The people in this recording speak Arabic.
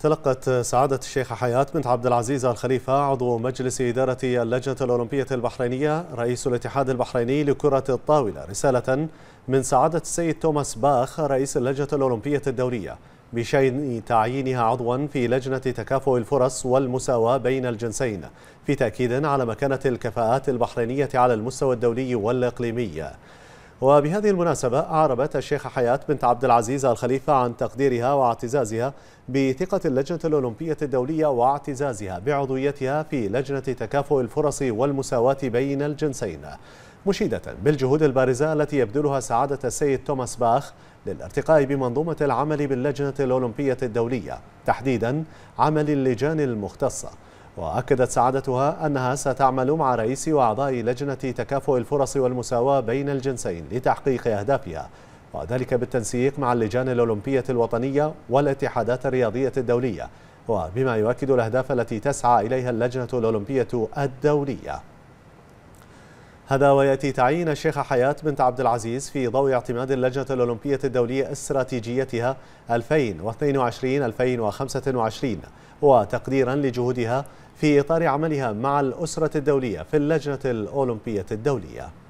تلقت سعادة الشيخ حياة بنت عبد العزيز الخليفة عضو مجلس إدارة اللجنة الأولمبية البحرينية رئيس الاتحاد البحريني لكرة الطاولة رسالة من سعادة السيد توماس باخ رئيس اللجنة الأولمبية الدولية بشأن تعيينها عضوا في لجنة تكافؤ الفرص والمساواة بين الجنسين في تأكيد على مكانة الكفاءات البحرينية على المستوى الدولي والإقليمي وبهذه المناسبة أعربت الشيخة حياة بنت عبد العزيز الخليفة عن تقديرها واعتزازها بثقة اللجنة الأولمبية الدولية واعتزازها بعضويتها في لجنة تكافؤ الفرص والمساواة بين الجنسين مشيدة بالجهود البارزة التي يبذلها سعادة السيد توماس باخ للارتقاء بمنظومة العمل باللجنة الأولمبية الدولية تحديدا عمل اللجان المختصة وأكدت سعادتها أنها ستعمل مع رئيس وأعضاء لجنة تكافؤ الفرص والمساواة بين الجنسين لتحقيق أهدافها وذلك بالتنسيق مع اللجان الأولمبية الوطنية والاتحادات الرياضية الدولية وبما يؤكد الأهداف التي تسعى إليها اللجنة الأولمبية الدولية هذا وياتي تعيين الشيخه حياه بنت عبد العزيز في ضوء اعتماد اللجنه الاولمبيه الدوليه استراتيجيتها 2022 2025 وتقديرا لجهودها في اطار عملها مع الاسره الدوليه في اللجنه الاولمبيه الدوليه